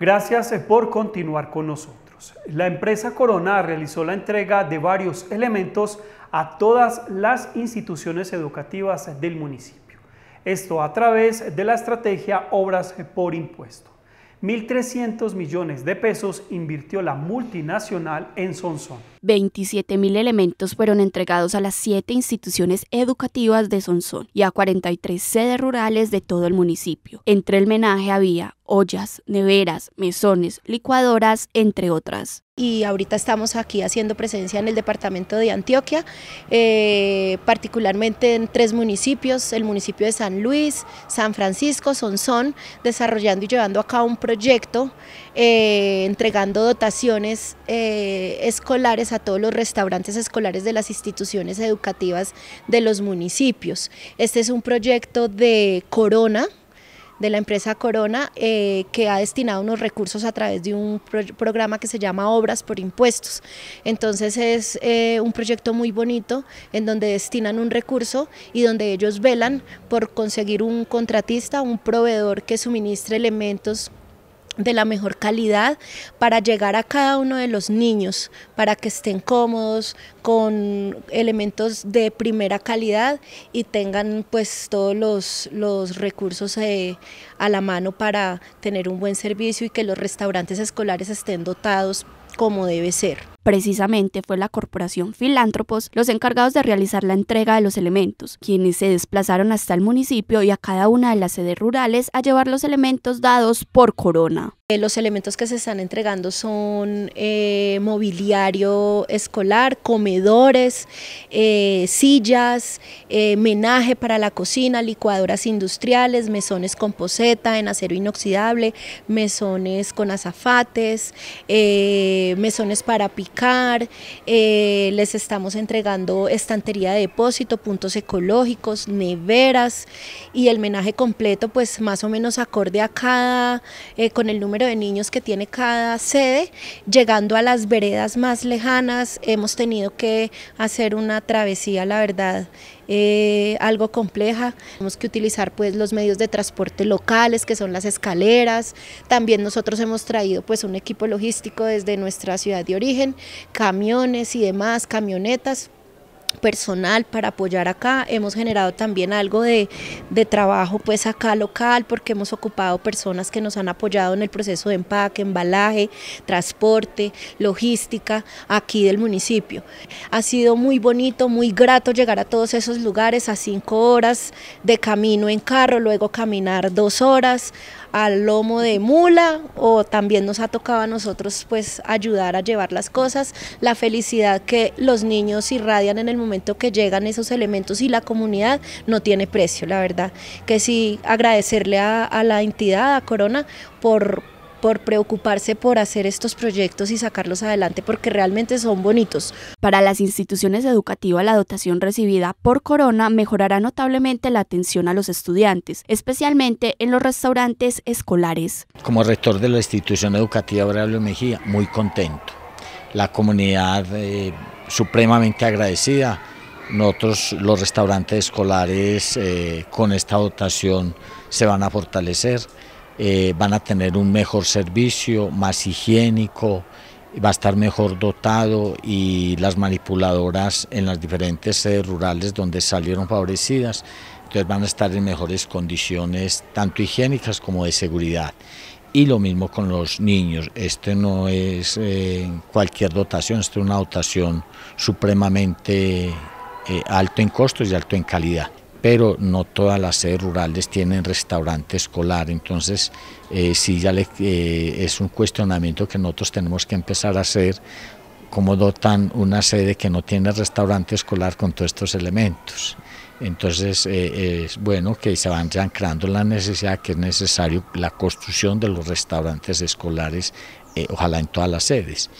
Gracias por continuar con nosotros. La empresa Corona realizó la entrega de varios elementos a todas las instituciones educativas del municipio. Esto a través de la estrategia Obras por Impuesto. 1.300 millones de pesos invirtió la multinacional en Sonsón. 27.000 elementos fueron entregados a las siete instituciones educativas de Sonsón y a 43 sedes rurales de todo el municipio. Entre el menaje había ollas, neveras, mesones, licuadoras, entre otras. Y ahorita estamos aquí haciendo presencia en el departamento de Antioquia, eh, particularmente en tres municipios, el municipio de San Luis, San Francisco, Sonsón, desarrollando y llevando a cabo un proyecto, eh, entregando dotaciones eh, escolares todos los restaurantes escolares de las instituciones educativas de los municipios. Este es un proyecto de Corona, de la empresa Corona, eh, que ha destinado unos recursos a través de un programa que se llama Obras por Impuestos. Entonces es eh, un proyecto muy bonito en donde destinan un recurso y donde ellos velan por conseguir un contratista, un proveedor que suministre elementos de la mejor calidad para llegar a cada uno de los niños, para que estén cómodos, con elementos de primera calidad y tengan pues todos los, recursos eh, a la mano para tener un buen servicio y que los restaurantes escolares estén dotados como debe ser precisamente fue la corporación Filántropos los encargados de realizar la entrega de los elementos, quienes se desplazaron hasta el municipio y a cada una de las sedes rurales a llevar los elementos dados por Corona. Eh, los elementos que se están entregando son eh, mobiliario escolar, comedores, eh, sillas, menaje para la cocina, licuadoras industriales, mesones con poseta en acero inoxidable, mesones con azafates, mesones para picar eh, les estamos entregando estantería de depósito, puntos ecológicos, neveras y el menaje completo pues más o menos acorde a cada, eh, con el número de niños que tiene cada sede, llegando a las veredas más lejanas, hemos tenido que hacer una travesía, la verdad, eh, algo compleja. Tenemos que utilizar pues los medios de transporte locales, que son las escaleras. También nosotros hemos traído pues un equipo logístico desde nuestra ciudad de origen, camiones y demás, camionetas personal para apoyar acá. Hemos generado también algo de, trabajo pues acá local porque hemos ocupado personas que nos han apoyado en el proceso de empaque, embalaje, transporte, logística aquí del municipio. Ha sido muy bonito, muy grato llegar a todos esos lugares a cinco horas de camino en carro, luego caminar dos horas, al lomo de mula o también nos ha tocado a nosotros pues ayudar a llevar las cosas, la felicidad que los niños irradian en el momento que llegan esos elementos y la comunidad no tiene precio, la verdad, que sí agradecerle a, a la entidad, a Corona, por, por preocuparse por hacer estos proyectos y sacarlos adelante porque realmente son bonitos. Para las instituciones educativas, la dotación recibida por Corona mejorará notablemente la atención a los estudiantes, especialmente en los restaurantes escolares. Como rector de la institución educativa Aurelio Mejía, muy contento. La comunidad eh, supremamente agradecida. Nosotros, los restaurantes escolares, eh, con esta dotación se van a fortalecer. Eh, van a tener un mejor servicio, más higiénico, va a estar mejor dotado y las manipuladoras en las diferentes sedes rurales donde salieron favorecidas, entonces van a estar en mejores condiciones, tanto higiénicas como de seguridad. Y lo mismo con los niños, este no es eh, cualquier dotación, esto es una dotación supremamente eh, alto en costos y alto en calidad pero no todas las sedes rurales tienen restaurante escolar, entonces eh, sí ya eh, es un cuestionamiento que nosotros tenemos que empezar a hacer, cómo dotan una sede que no tiene restaurante escolar con todos estos elementos. Entonces eh, es bueno que se van creando la necesidad que es necesario la construcción de los restaurantes escolares, ojalá en todas las sedes.